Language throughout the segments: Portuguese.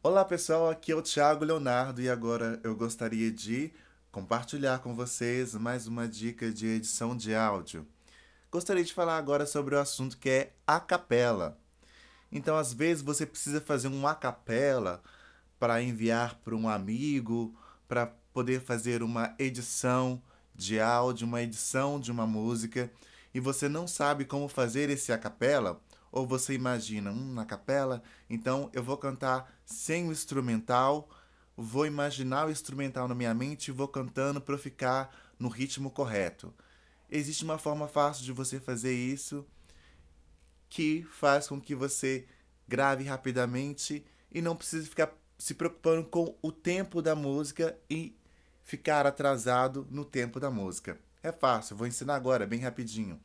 Olá pessoal, aqui é o Thiago Leonardo e agora eu gostaria de compartilhar com vocês mais uma dica de edição de áudio. Gostaria de falar agora sobre o assunto que é a capela. Então, às vezes você precisa fazer a capela para enviar para um amigo, para poder fazer uma edição de áudio, uma edição de uma música, e você não sabe como fazer esse a capela ou você imagina, hum, na capela, então eu vou cantar sem o instrumental, vou imaginar o instrumental na minha mente e vou cantando para ficar no ritmo correto. Existe uma forma fácil de você fazer isso que faz com que você grave rapidamente e não precise ficar se preocupando com o tempo da música e ficar atrasado no tempo da música. É fácil, vou ensinar agora, bem rapidinho.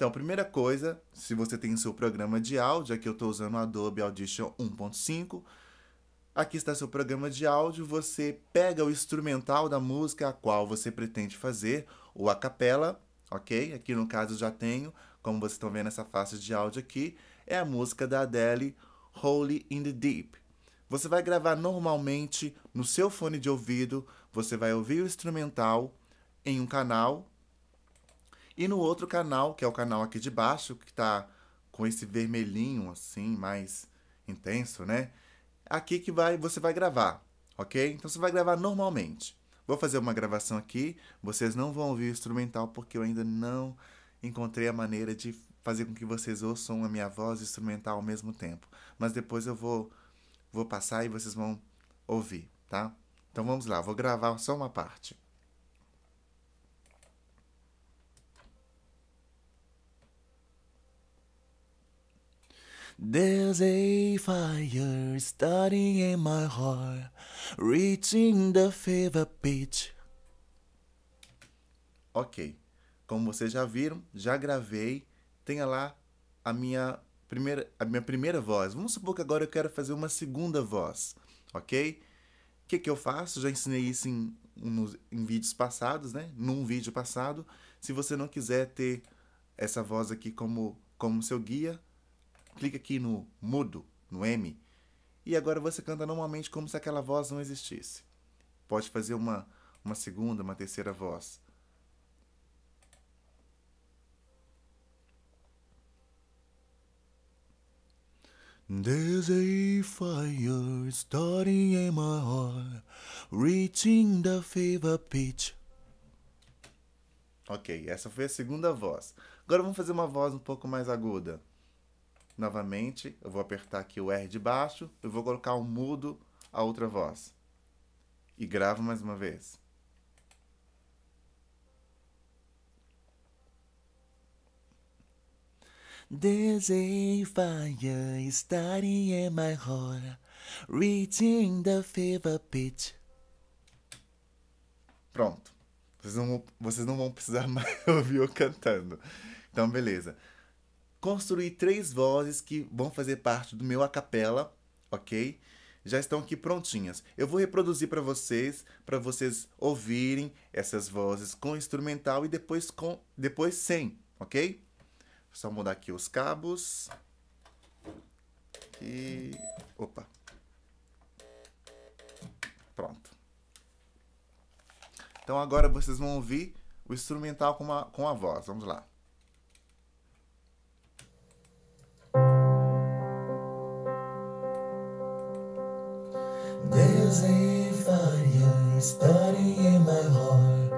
Então, primeira coisa, se você tem seu programa de áudio, aqui eu estou usando o Adobe Audition 1.5, aqui está seu programa de áudio, você pega o instrumental da música a qual você pretende fazer, ou a capela, ok? Aqui no caso já tenho, como vocês estão vendo essa faixa de áudio aqui, é a música da Adele, Holy in the Deep. Você vai gravar normalmente no seu fone de ouvido, você vai ouvir o instrumental em um canal, e no outro canal, que é o canal aqui de baixo, que tá com esse vermelhinho assim, mais intenso, né? Aqui que vai, você vai gravar, ok? Então você vai gravar normalmente. Vou fazer uma gravação aqui, vocês não vão ouvir o instrumental porque eu ainda não encontrei a maneira de fazer com que vocês ouçam a minha voz instrumental ao mesmo tempo. Mas depois eu vou vou passar e vocês vão ouvir, tá? Então vamos lá, vou gravar só uma parte. There's a fire starting in my heart, reaching the fever pitch. Ok, como vocês já viram, já gravei. Tenha lá a minha primeira, a minha primeira voz. Vamos supor que agora eu quero fazer uma segunda voz, ok? O que, que eu faço? Já ensinei isso em, em vídeos passados, né? Num vídeo passado. Se você não quiser ter essa voz aqui como, como seu guia, clica aqui no mudo, no M, e agora você canta normalmente como se aquela voz não existisse. Pode fazer uma, uma segunda, uma terceira voz. There's a fire starting in my heart, reaching the fever pitch. Ok, essa foi a segunda voz. Agora vamos fazer uma voz um pouco mais aguda. Novamente, eu vou apertar aqui o R de baixo, eu vou colocar o mudo a outra voz. E gravo mais uma vez. starting in my heart, reaching the fever pitch. Pronto. Vocês não, vocês não vão precisar mais ouvir eu cantando. Então, beleza. Construir três vozes que vão fazer parte do meu acapela, ok? Já estão aqui prontinhas. Eu vou reproduzir para vocês, para vocês ouvirem essas vozes com instrumental e depois com depois sem, ok? Só mudar aqui os cabos. E opa. Pronto. Então agora vocês vão ouvir o instrumental com a, com a voz. Vamos lá. starting in my heart,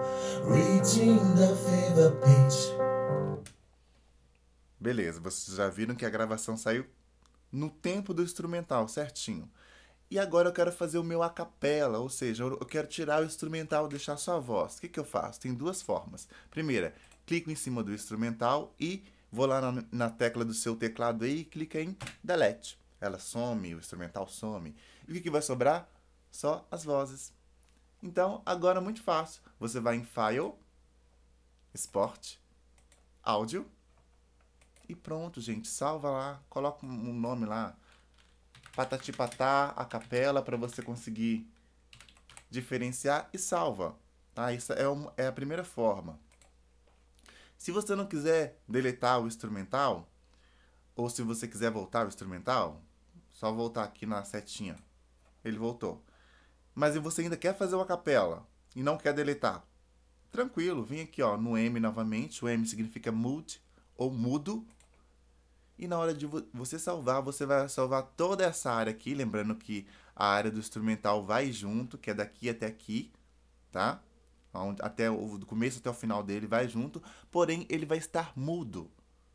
reaching the fever pitch. Beleza, vocês já viram que a gravação saiu no tempo do instrumental, certinho. E agora eu quero fazer o meu a capela, ou seja, eu quero tirar o instrumental, deixar só a voz. O que, que eu faço? Tem duas formas. Primeira, clico em cima do instrumental e vou lá na, na tecla do seu teclado aí e clica em delete. Ela some, o instrumental some. E o que, que vai sobrar? só as vozes. Então, agora é muito fácil. Você vai em File, Export, Áudio, e pronto, gente. Salva lá, coloca um nome lá, patati patá, a capela, para você conseguir diferenciar e salva. Tá? Essa é, uma, é a primeira forma. Se você não quiser deletar o instrumental, ou se você quiser voltar o instrumental, só voltar aqui na setinha. Ele voltou mas você ainda quer fazer uma capela e não quer deletar, tranquilo, vem aqui ó, no M novamente, o M significa mute ou mudo. E na hora de você salvar, você vai salvar toda essa área aqui, lembrando que a área do instrumental vai junto, que é daqui até aqui, tá? Até o do começo até o final dele vai junto, porém ele vai estar mudo.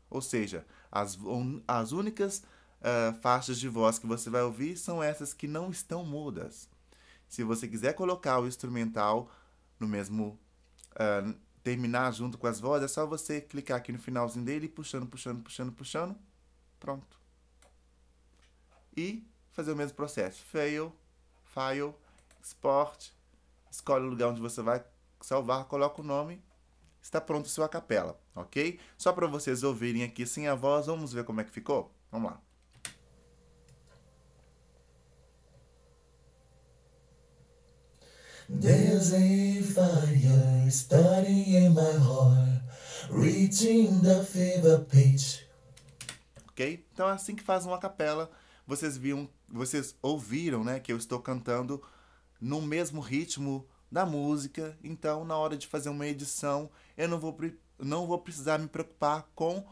Ou seja, as, as únicas uh, faixas de voz que você vai ouvir são essas que não estão mudas. Se você quiser colocar o instrumental no mesmo. Uh, terminar junto com as vozes, é só você clicar aqui no finalzinho dele, puxando, puxando, puxando, puxando. Pronto. E fazer o mesmo processo. Fail, file, export. Escolhe o lugar onde você vai salvar, coloca o nome. Está pronto a sua capela, ok? Só para vocês ouvirem aqui sem a voz, vamos ver como é que ficou? Vamos lá. There's a fire starting in my heart, reaching the fever pitch. Ok? Então é assim que faz uma capela. Vocês viram, vocês ouviram, né, que eu estou cantando no mesmo ritmo da música. Então, na hora de fazer uma edição, eu não vou, não vou precisar me preocupar com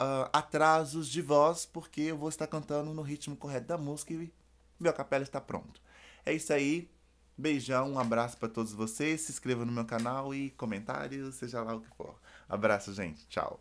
Uh, atrasos de voz, porque eu vou estar cantando no ritmo correto da música e meu capela está pronto. É isso aí. Beijão, um abraço para todos vocês. Se inscreva no meu canal e comentários, seja lá o que for. Abraço, gente. Tchau.